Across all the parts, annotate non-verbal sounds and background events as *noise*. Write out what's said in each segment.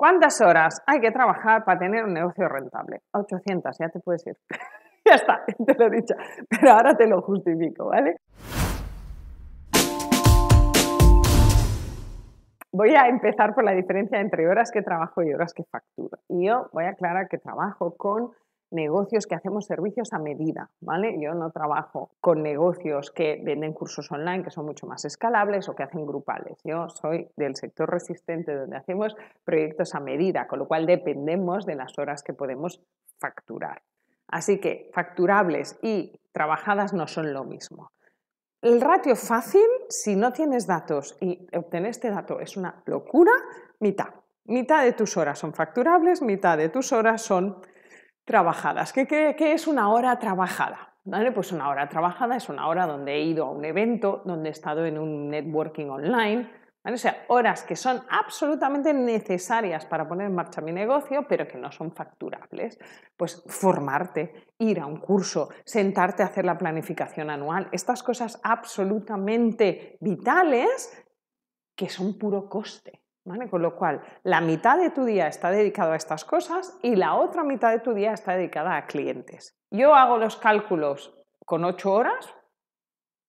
¿Cuántas horas hay que trabajar para tener un negocio rentable? 800, ya te puedes ir. *laughs* ya está, te lo he dicho. Pero ahora te lo justifico, ¿vale? Voy a empezar por la diferencia entre horas que trabajo y horas que facturo. Y yo voy a aclarar que trabajo con negocios que hacemos servicios a medida, ¿vale? Yo no trabajo con negocios que venden cursos online que son mucho más escalables o que hacen grupales. Yo soy del sector resistente donde hacemos proyectos a medida, con lo cual dependemos de las horas que podemos facturar. Así que facturables y trabajadas no son lo mismo. El ratio fácil, si no tienes datos y obtener este dato es una locura, mitad. Mitad de tus horas son facturables, mitad de tus horas son trabajadas. ¿Qué, es una hora trabajada? ¿Vale? Pues una hora trabajada es una hora donde he ido a un evento, donde he estado en un networking online, ¿vale? o sea, horas que son absolutamente necesarias para poner en marcha mi negocio, pero que no son facturables. Pues formarte, ir a un curso, sentarte a hacer la planificación anual, estas cosas absolutamente vitales que son puro coste. Con lo cual, la mitad de tu día está dedicado a estas cosas y la otra mitad de tu día está dedicada a clientes. Yo hago los cálculos con 8 horas,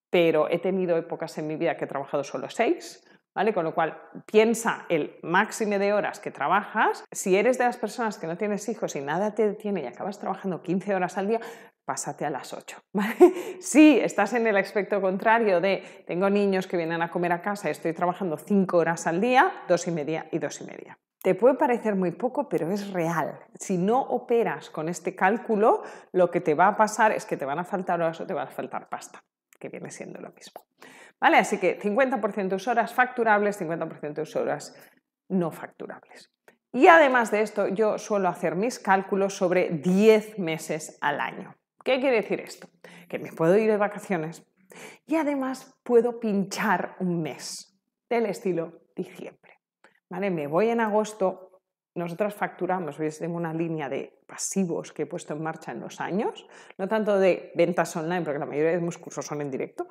pero he tenido épocas en mi vida que he trabajado solo 6, con lo cual, piensa el máximo de horas que trabajas. Si eres de las personas que no tienes hijos y nada te detiene y acabas trabajando 15 horas al día, pásate a las 8. *laughs* Si estás en el aspecto contrario de tengo niños que vienen a comer a casa y estoy trabajando 5 horas al día, 2 y media y 2 y media. Te puede parecer muy poco, pero es real. Si no operas con este cálculo, lo que te va a pasar es que te van a faltar horas o te va a faltar pasta, que viene siendo lo mismo. ¿Vale? Así que 50% horas facturables, 50% horas no facturables. Y además de esto, yo suelo hacer mis cálculos sobre 10 meses al año. ¿Qué quiere decir esto? Que me puedo ir de vacaciones y además puedo pinchar un mes del estilo diciembre. ¿Vale? Me voy en agosto, nosotras facturamos, tengo una línea de pasivos que he puesto en marcha en los años, no tanto de ventas online, porque la mayoría de mis cursos son en directo,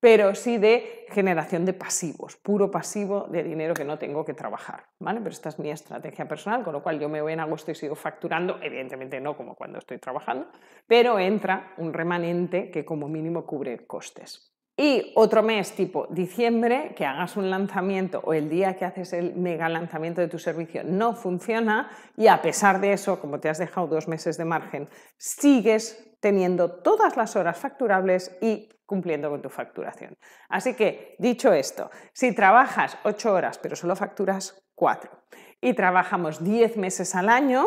pero sí de generación de pasivos, puro pasivo de dinero que no tengo que trabajar, Pero esta es mi estrategia personal, con lo cual yo me voy en agosto y sigo facturando, evidentemente no como cuando estoy trabajando, pero entra un remanente que como mínimo cubre costes. Y otro mes tipo diciembre, que hagas un lanzamiento o el día que haces el mega lanzamiento de tu servicio no funciona y a pesar de eso, como te has dejado dos meses de margen, sigues teniendo todas las horas facturables y cumpliendo con tu facturación. Así que, dicho esto, si trabajas ocho horas pero solo facturas cuatro y trabajamos diez meses al año,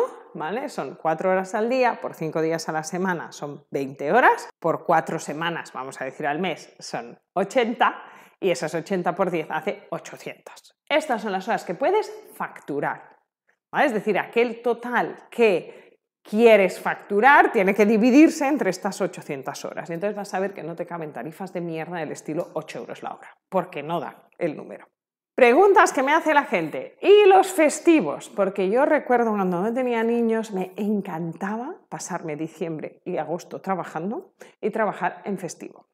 son 4 horas al día, por 5 días a la semana son 20 horas, por 4 semanas, vamos a decir al mes, son 80 y esas 80 por 10 hace 800. Estas son las horas que puedes facturar, Es decir, aquel total que quieres facturar tiene que dividirse entre estas 800 horas. Y entonces vas a ver que no te caben tarifas de mierda del estilo 8 euros la hora, porque no da el número. Preguntas que me hace la gente. Y los festivos, porque yo recuerdo cuando no tenía niños, me encantaba pasarme diciembre y agosto trabajando y trabajar en festivo.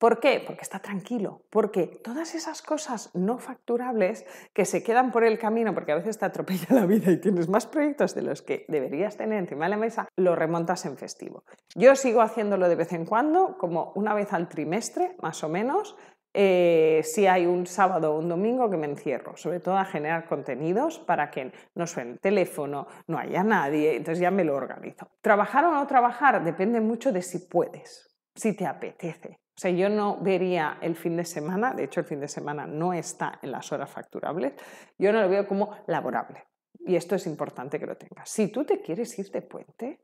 ¿Por qué? Porque está tranquilo, porque todas esas cosas no facturables que se quedan por el camino, porque a veces te atropella la vida y tienes más proyectos de los que deberías tener encima de la mesa, lo remontas en festivo. Yo sigo haciéndolo de vez en cuando, como una vez al trimestre, más o menos, eh, si hay un sábado o un domingo que me encierro, sobre todo a generar contenidos para que no suene el teléfono, no haya nadie, entonces ya me lo organizo. Trabajar o no trabajar depende mucho de si puedes, si te apetece. O sea, yo no vería el fin de semana, de hecho el fin de semana no está en las horas facturables, yo no lo veo como laborable. Y esto es importante que lo tengas. Si tú te quieres ir de puente,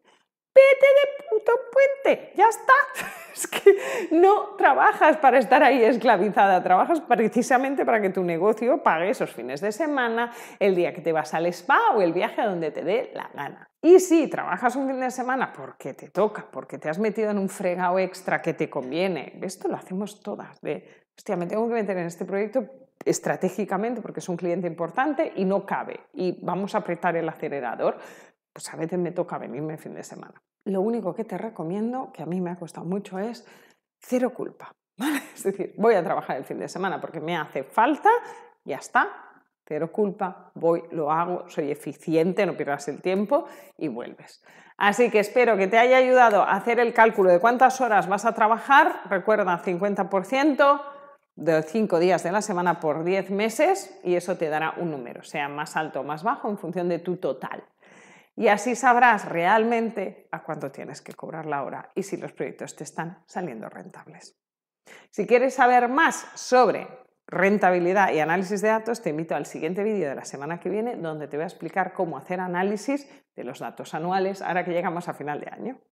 vete de puto puente, ya está. *laughs* Es que no trabajas para estar ahí esclavizada, trabajas precisamente para que tu negocio pague esos fines de semana, el día que te vas al spa o el viaje a donde te dé la gana. Y si trabajas un fin de semana porque te toca, porque te has metido en un fregado extra que te conviene, esto lo hacemos todas, de, hostia, me tengo que meter en este proyecto estratégicamente porque es un cliente importante y no cabe y vamos a apretar el acelerador, pues a veces me toca venirme el fin de semana. Lo único que te recomiendo, que a mí me ha costado mucho, es cero culpa. *laughs* Es decir, voy a trabajar el fin de semana porque me hace falta, ya está, cero culpa, voy, lo hago, soy eficiente, no pierdas el tiempo y vuelves. Así que espero que te haya ayudado a hacer el cálculo de cuántas horas vas a trabajar, recuerda 50% de 5 días de la semana por 10 meses y eso te dará un número, sea más alto o más bajo en función de tu total y así sabrás realmente a cuánto tienes que cobrar la hora y si los proyectos te están saliendo rentables. Si quieres saber más sobre rentabilidad y análisis de datos, te invito al siguiente vídeo de la semana que viene donde te voy a explicar cómo hacer análisis de los datos anuales ahora que llegamos a final de año.